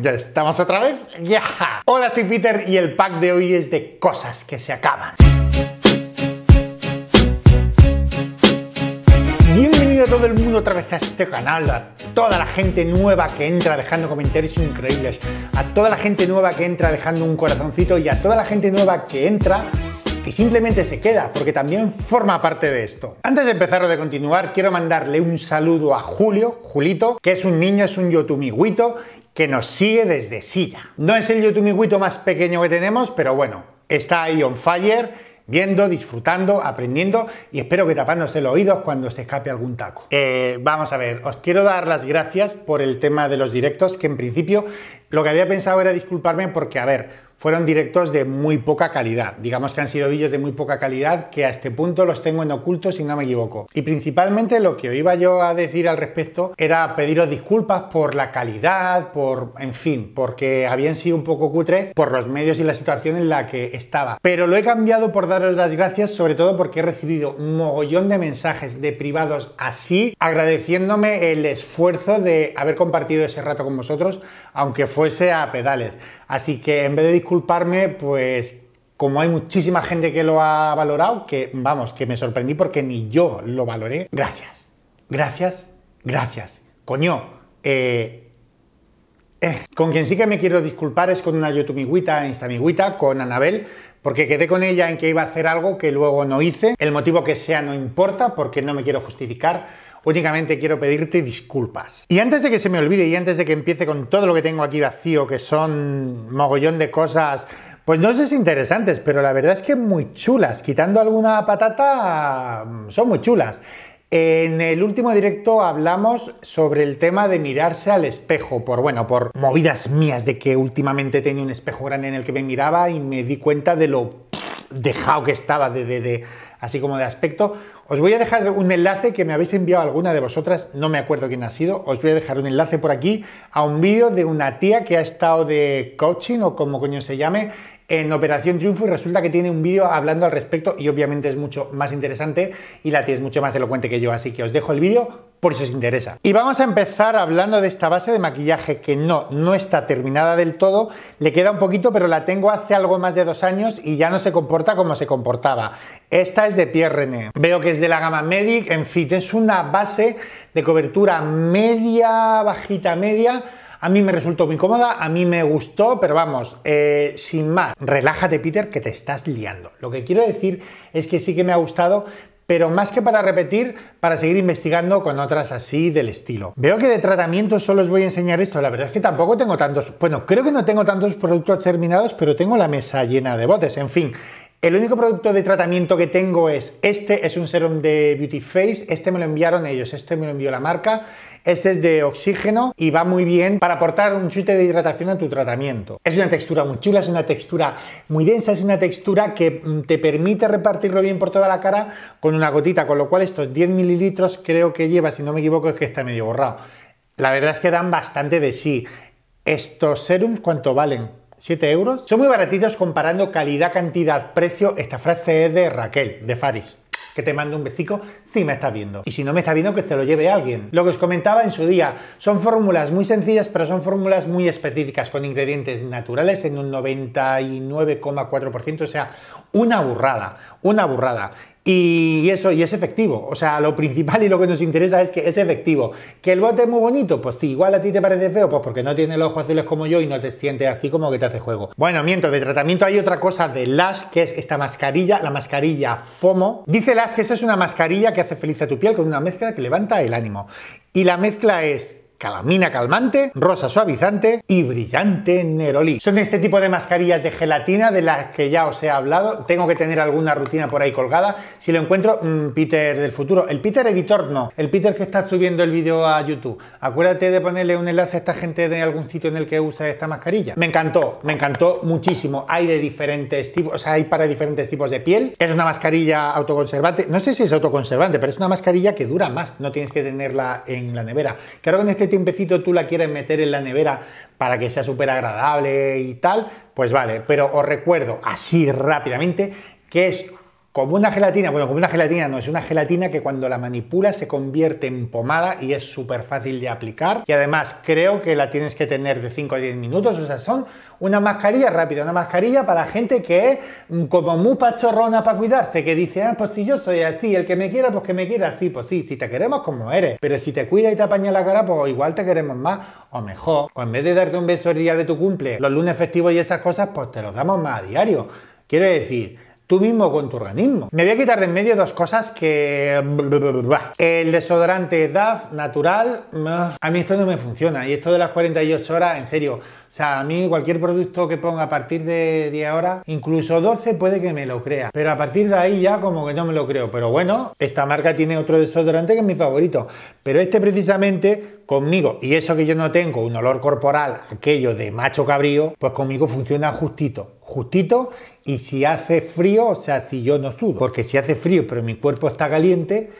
ya estamos otra vez. ¡Ya! Hola, soy Peter y el pack de hoy es de cosas que se acaban. Bienvenido a todo el mundo otra vez a este canal, a toda la gente nueva que entra dejando comentarios increíbles, a toda la gente nueva que entra dejando un corazoncito y a toda la gente nueva que entra que simplemente se queda, porque también forma parte de esto. Antes de empezar o de continuar, quiero mandarle un saludo a Julio, Julito, que es un niño, es un youtubiguito que nos sigue desde Silla. No es el youtube más pequeño que tenemos, pero bueno, está ahí on fire viendo, disfrutando, aprendiendo y espero que tapándose los oídos cuando se escape algún taco. Eh, vamos a ver, os quiero dar las gracias por el tema de los directos, que en principio lo que había pensado era disculparme porque, a ver, fueron directos de muy poca calidad. Digamos que han sido vídeos de muy poca calidad que a este punto los tengo en oculto si no me equivoco. Y principalmente lo que iba yo a decir al respecto era pediros disculpas por la calidad, por, en fin, porque habían sido un poco cutres por los medios y la situación en la que estaba. Pero lo he cambiado por daros las gracias, sobre todo porque he recibido un mogollón de mensajes de privados así, agradeciéndome el esfuerzo de haber compartido ese rato con vosotros, aunque fuese a pedales. Así que en vez de disculparme, pues como hay muchísima gente que lo ha valorado, que vamos, que me sorprendí porque ni yo lo valoré. Gracias, gracias, gracias. Coño, eh, eh, Con quien sí que me quiero disculpar es con una youtubiguita, migüita, con Anabel, porque quedé con ella en que iba a hacer algo que luego no hice. El motivo que sea no importa, porque no me quiero justificar únicamente quiero pedirte disculpas. Y antes de que se me olvide y antes de que empiece con todo lo que tengo aquí vacío, que son mogollón de cosas, pues no sé si interesantes, pero la verdad es que muy chulas. Quitando alguna patata, mm, son muy chulas. En el último directo hablamos sobre el tema de mirarse al espejo, por bueno, por movidas mías de que últimamente tenía un espejo grande en el que me miraba y me di cuenta de lo dejado que estaba, así como de aspecto, os voy a dejar un enlace que me habéis enviado alguna de vosotras, no me acuerdo quién ha sido, os voy a dejar un enlace por aquí a un vídeo de una tía que ha estado de coaching o como coño se llame en Operación Triunfo y resulta que tiene un vídeo hablando al respecto y obviamente es mucho más interesante y la tía es mucho más elocuente que yo, así que os dejo el vídeo por si os interesa. Y vamos a empezar hablando de esta base de maquillaje que no, no está terminada del todo, le queda un poquito, pero la tengo hace algo más de dos años y ya no se comporta como se comportaba. Esta es de Pierre René. Veo que es de la gama Medic, en fin, es una base de cobertura media, bajita, media, a mí me resultó muy cómoda, a mí me gustó, pero vamos, eh, sin más, relájate Peter que te estás liando. Lo que quiero decir es que sí que me ha gustado, pero más que para repetir, para seguir investigando con otras así del estilo. Veo que de tratamiento solo os voy a enseñar esto, la verdad es que tampoco tengo tantos, bueno, creo que no tengo tantos productos terminados, pero tengo la mesa llena de botes, en fin, el único producto de tratamiento que tengo es este, es un serum de Beauty Face, este me lo enviaron ellos, este me lo envió la marca, este es de oxígeno y va muy bien para aportar un chute de hidratación a tu tratamiento. Es una textura muy chula, es una textura muy densa, es una textura que mm, te permite repartirlo bien por toda la cara con una gotita, con lo cual estos 10 mililitros creo que lleva, si no me equivoco, es que está medio borrado. La verdad es que dan bastante de sí. ¿Estos serums cuánto valen? 7 euros. Son muy baratitos comparando calidad, cantidad, precio. Esta frase es de Raquel, de Faris que te mando un besico si me estás viendo. Y si no me está viendo, que se lo lleve alguien. Lo que os comentaba en su día, son fórmulas muy sencillas, pero son fórmulas muy específicas, con ingredientes naturales en un 99,4%, o sea, una burrada, una burrada. Y eso, y es efectivo. O sea, lo principal y lo que nos interesa es que es efectivo. ¿Que el bote es muy bonito? Pues sí, igual a ti te parece feo, pues porque no tiene los ojos azules como yo y no te sientes así como que te hace juego. Bueno, mientras de tratamiento hay otra cosa de Lash, que es esta mascarilla, la mascarilla FOMO. Dice Lash que eso es una mascarilla que hace feliz a tu piel con una mezcla que levanta el ánimo. Y la mezcla es calamina calmante, rosa suavizante y brillante neroli. Son este tipo de mascarillas de gelatina de las que ya os he hablado. Tengo que tener alguna rutina por ahí colgada. Si lo encuentro, mm, Peter del futuro. El Peter editor no. El Peter que está subiendo el vídeo a YouTube. Acuérdate de ponerle un enlace a esta gente de algún sitio en el que usa esta mascarilla. Me encantó, me encantó muchísimo. Hay de diferentes tipos, o sea, hay para diferentes tipos de piel. Es una mascarilla autoconservante. No sé si es autoconservante, pero es una mascarilla que dura más. No tienes que tenerla en la nevera. Claro que en este tiempecito tú la quieres meter en la nevera para que sea súper agradable y tal, pues vale. Pero os recuerdo así rápidamente que es como una gelatina, bueno, como una gelatina no, es una gelatina que cuando la manipula se convierte en pomada y es súper fácil de aplicar. Y además creo que la tienes que tener de 5 a 10 minutos, o sea, son una mascarilla rápida, una mascarilla para gente que es mm, como muy pachorrona para cuidarse, que dice, ah, pues si yo soy así, el que me quiera, pues que me quiera así, pues sí, si te queremos como eres, pero si te cuida y te apaña la cara, pues igual te queremos más o mejor. O en vez de darte un beso el día de tu cumple, los lunes festivos y esas cosas, pues te los damos más a diario. Quiero decir, tú mismo con tu organismo. Me voy a quitar de en medio dos cosas que... El desodorante DAF natural, a mí esto no me funciona. Y esto de las 48 horas, en serio, o sea, a mí cualquier producto que ponga a partir de 10 horas, incluso 12 puede que me lo crea, pero a partir de ahí ya como que no me lo creo. Pero bueno, esta marca tiene otro desodorante que es mi favorito, pero este precisamente conmigo, y eso que yo no tengo un olor corporal, aquello de macho cabrío, pues conmigo funciona justito, justito, y si hace frío, o sea, si yo no sudo, porque si hace frío pero mi cuerpo está caliente,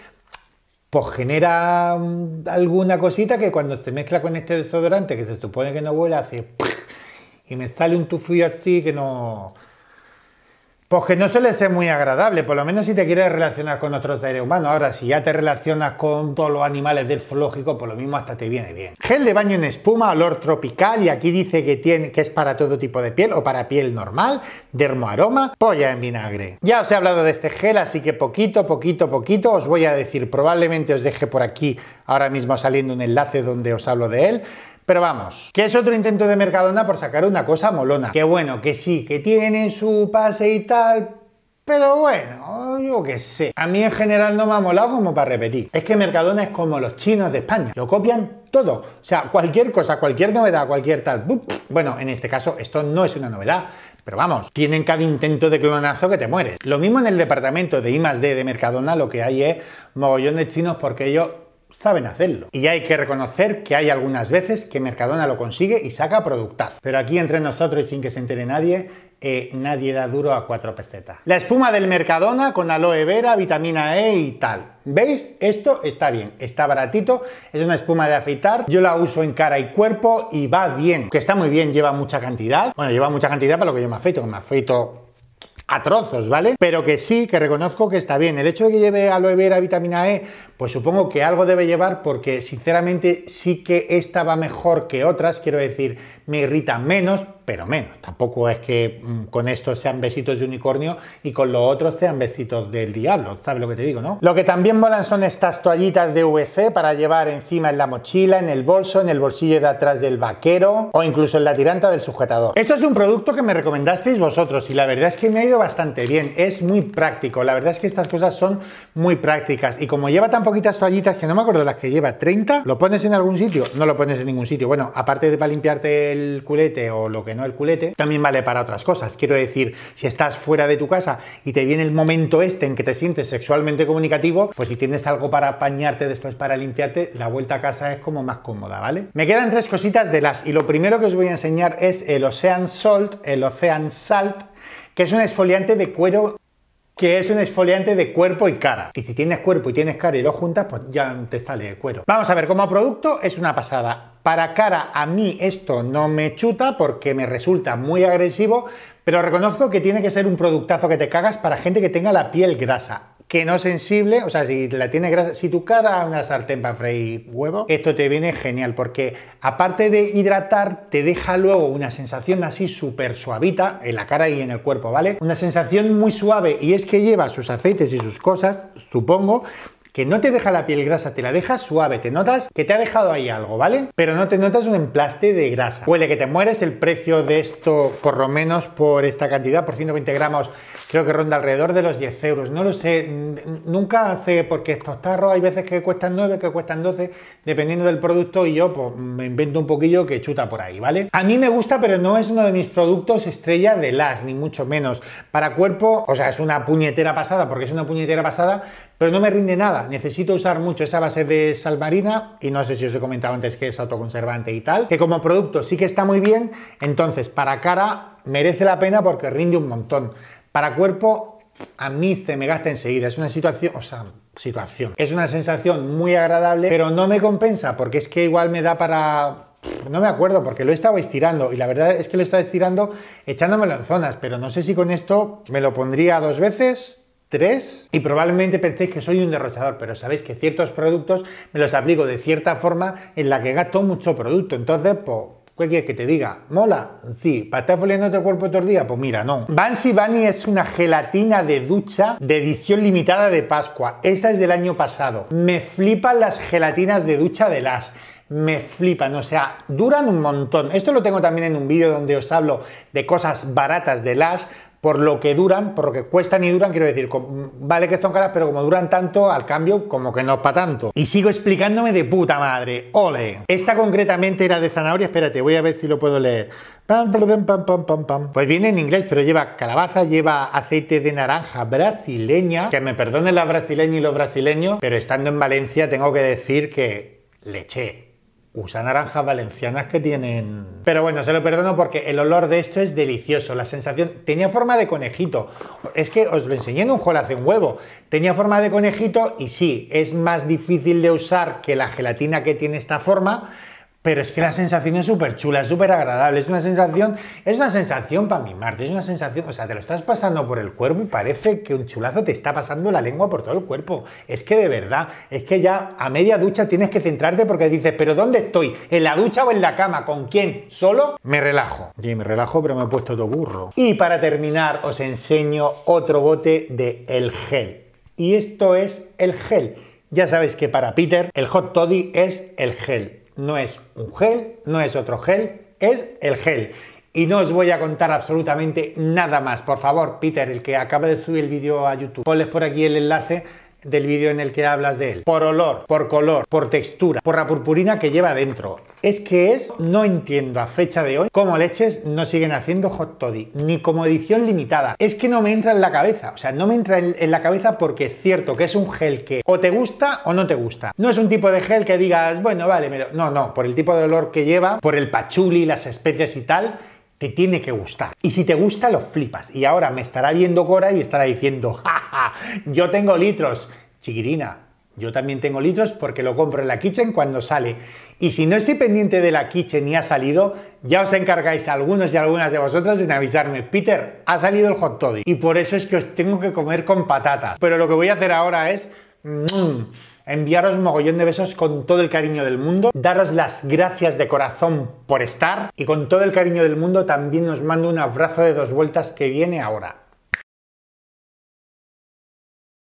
pues genera mm, alguna cosita que cuando se mezcla con este desodorante que se supone que no huele hace y me sale un tufillo así que no pues que no suele ser muy agradable, por lo menos si te quieres relacionar con otros seres humanos. Ahora, si ya te relacionas con todos los animales del zoológico, por pues lo mismo hasta te viene bien. Gel de baño en espuma, olor tropical, y aquí dice que, tiene, que es para todo tipo de piel o para piel normal, dermoaroma, polla en vinagre. Ya os he hablado de este gel, así que poquito, poquito, poquito os voy a decir. Probablemente os deje por aquí ahora mismo saliendo un enlace donde os hablo de él pero vamos, que es otro intento de Mercadona por sacar una cosa molona. Que bueno, que sí, que tienen su pase y tal, pero bueno, yo qué sé. A mí en general no me ha molado como para repetir. Es que Mercadona es como los chinos de España. Lo copian todo. O sea, cualquier cosa, cualquier novedad, cualquier tal. Bueno, en este caso esto no es una novedad. Pero vamos, tienen cada intento de clonazo que te mueres. Lo mismo en el departamento de I+.D. de Mercadona, lo que hay es mogollón de chinos porque ellos saben hacerlo. Y hay que reconocer que hay algunas veces que Mercadona lo consigue y saca productazo Pero aquí entre nosotros y sin que se entere nadie, eh, nadie da duro a cuatro pesetas. La espuma del Mercadona con aloe vera, vitamina E y tal. ¿Veis? Esto está bien, está baratito, es una espuma de afeitar, yo la uso en cara y cuerpo y va bien, que está muy bien, lleva mucha cantidad, bueno, lleva mucha cantidad para lo que yo me afeito, que me afeito a trozos, ¿vale? Pero que sí, que reconozco que está bien. El hecho de que lleve aloe vera, vitamina E, pues supongo que algo debe llevar porque sinceramente sí que esta va mejor que otras, quiero decir, me irrita menos, pero menos. Tampoco es que mm, con estos sean besitos de unicornio y con los otros sean besitos del diablo, ¿sabes lo que te digo, no? Lo que también molan son estas toallitas de VC para llevar encima en la mochila, en el bolso, en el bolsillo de atrás del vaquero o incluso en la tiranta del sujetador. Esto es un producto que me recomendasteis vosotros y la verdad es que me ha ido bastante bien, es muy práctico, la verdad es que estas cosas son muy prácticas y como lleva tan poquitas toallitas que no me acuerdo las que lleva, 30, ¿lo pones en algún sitio? No lo pones en ningún sitio. Bueno, aparte de para limpiarte el culete o lo que no el culete, también vale para otras cosas. Quiero decir, si estás fuera de tu casa y te viene el momento este en que te sientes sexualmente comunicativo, pues si tienes algo para apañarte después para limpiarte, la vuelta a casa es como más cómoda, ¿vale? Me quedan tres cositas de las y lo primero que os voy a enseñar es el Ocean Salt, el Ocean Salt que es un esfoliante de cuero que es un exfoliante de cuerpo y cara. Y si tienes cuerpo y tienes cara y lo juntas, pues ya te sale de cuero. Vamos a ver, como producto es una pasada. Para cara a mí esto no me chuta porque me resulta muy agresivo, pero reconozco que tiene que ser un productazo que te cagas para gente que tenga la piel grasa que no sensible, o sea, si la tienes grasa, si tu cara una sartén para freír huevo, esto te viene genial porque aparte de hidratar, te deja luego una sensación así súper suavita en la cara y en el cuerpo, ¿vale? Una sensación muy suave y es que lleva sus aceites y sus cosas, supongo, que no te deja la piel grasa, te la deja suave, te notas que te ha dejado ahí algo, ¿vale? Pero no te notas un emplaste de grasa. Huele que te mueres, el precio de esto, por lo menos por esta cantidad, por 120 gramos, creo que ronda alrededor de los 10 euros, no lo sé, nunca sé, porque estos tarros hay veces que cuestan 9, que cuestan 12, dependiendo del producto y yo pues me invento un poquillo que chuta por ahí, ¿vale? A mí me gusta, pero no es uno de mis productos estrella de las, ni mucho menos. Para cuerpo, o sea, es una puñetera pasada, porque es una puñetera pasada, pero no me rinde nada. Necesito usar mucho esa base de salmarina y no sé si os he comentado antes que es autoconservante y tal, que como producto sí que está muy bien, entonces para cara merece la pena porque rinde un montón. Para cuerpo a mí se me gasta enseguida, es una situación, o sea, situación. Es una sensación muy agradable, pero no me compensa porque es que igual me da para no me acuerdo porque lo estaba estirando y la verdad es que lo estaba estirando echándomelo en zonas, pero no sé si con esto me lo pondría dos veces, 3 y probablemente penséis que soy un derrochador, pero sabéis que ciertos productos me los aplico de cierta forma en la que gasto mucho producto. Entonces, pues, ¿qué que te diga? ¿Mola? Sí. ¿Para estar foliando otro cuerpo otro día? Pues mira, no. Bansi Bunny es una gelatina de ducha de edición limitada de Pascua. Esta es del año pasado. Me flipan las gelatinas de ducha de las me flipan, o sea, duran un montón. Esto lo tengo también en un vídeo donde os hablo de cosas baratas de las por lo que duran, por lo que cuestan y duran, quiero decir, vale que están caras, pero como duran tanto, al cambio, como que no es para tanto. Y sigo explicándome de puta madre, ole. Esta concretamente era de zanahoria, espérate, voy a ver si lo puedo leer. Pues viene en inglés, pero lleva calabaza, lleva aceite de naranja brasileña, que me perdonen las brasileñas y los brasileños, pero estando en Valencia tengo que decir que leche usa naranjas valencianas que tienen... Pero bueno, se lo perdono porque el olor de esto es delicioso, la sensación... Tenía forma de conejito, es que os lo enseñé en un hall hace huevo, tenía forma de conejito y sí, es más difícil de usar que la gelatina que tiene esta forma, pero es que la sensación es súper chula, es súper agradable, es una sensación, es una sensación para mimarte, es una sensación, o sea, te lo estás pasando por el cuerpo y parece que un chulazo te está pasando la lengua por todo el cuerpo. Es que de verdad, es que ya a media ducha tienes que centrarte porque dices, pero ¿dónde estoy? ¿En la ducha o en la cama? ¿Con quién? ¿Solo? Me relajo. Y me relajo, pero me he puesto todo burro. Y para terminar, os enseño otro bote de el gel. Y esto es el gel. Ya sabéis que para Peter el hot toddy es el gel no es un gel, no es otro gel, es el gel. Y no os voy a contar absolutamente nada más. Por favor, Peter, el que acaba de subir el vídeo a YouTube, ponles por aquí el enlace del vídeo en el que hablas de él. Por olor, por color, por textura, por la purpurina que lleva dentro. Es que es, no entiendo a fecha de hoy cómo leches no siguen haciendo hot toddy, ni como edición limitada. Es que no me entra en la cabeza, o sea, no me entra en, la cabeza porque es cierto que es un gel que o te gusta o no te gusta. No es un tipo de gel que digas, bueno, vale, no, no, por el tipo de olor que lleva, por el pachuli, las especias y tal, te tiene que gustar. Y si te gusta, lo flipas. Y ahora me estará viendo Cora y estará diciendo, ¡Ja, ja, yo tengo litros. Chiquirina, yo también tengo litros porque lo compro en la kitchen cuando sale. Y si no estoy pendiente de la kitchen y ha salido, ya os encargáis algunos y algunas de vosotras en avisarme, Peter, ha salido el hot toddy. Y por eso es que os tengo que comer con patatas. Pero lo que voy a hacer ahora es... Mm, enviaros mogollón de besos con todo el cariño del mundo, daros las gracias de corazón por estar y con todo el cariño del mundo también os mando un abrazo de dos vueltas que viene ahora.